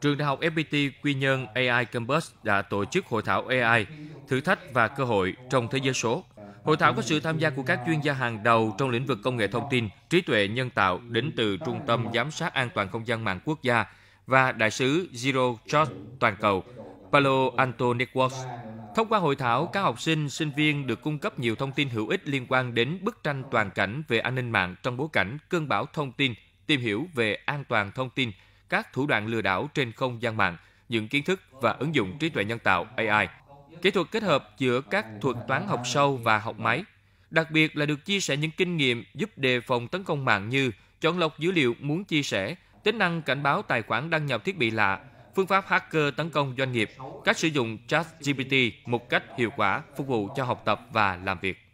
Trường Đại học FPT Quy Nhơn AI Campus đã tổ chức hội thảo AI, thử thách và cơ hội trong thế giới số. Hội thảo có sự tham gia của các chuyên gia hàng đầu trong lĩnh vực công nghệ thông tin, trí tuệ nhân tạo đến từ Trung tâm Giám sát An toàn Không gian mạng quốc gia và Đại sứ Zero Trust toàn cầu Palo Alto Networks. Thông qua hội thảo, các học sinh, sinh viên được cung cấp nhiều thông tin hữu ích liên quan đến bức tranh toàn cảnh về an ninh mạng trong bối cảnh cơn bão thông tin, tìm hiểu về an toàn thông tin – các thủ đoạn lừa đảo trên không gian mạng, những kiến thức và ứng dụng trí tuệ nhân tạo AI. Kỹ thuật kết hợp giữa các thuật toán học sâu và học máy, đặc biệt là được chia sẻ những kinh nghiệm giúp đề phòng tấn công mạng như chọn lọc dữ liệu muốn chia sẻ, tính năng cảnh báo tài khoản đăng nhập thiết bị lạ, phương pháp hacker tấn công doanh nghiệp, cách sử dụng ChatGPT một cách hiệu quả phục vụ cho học tập và làm việc.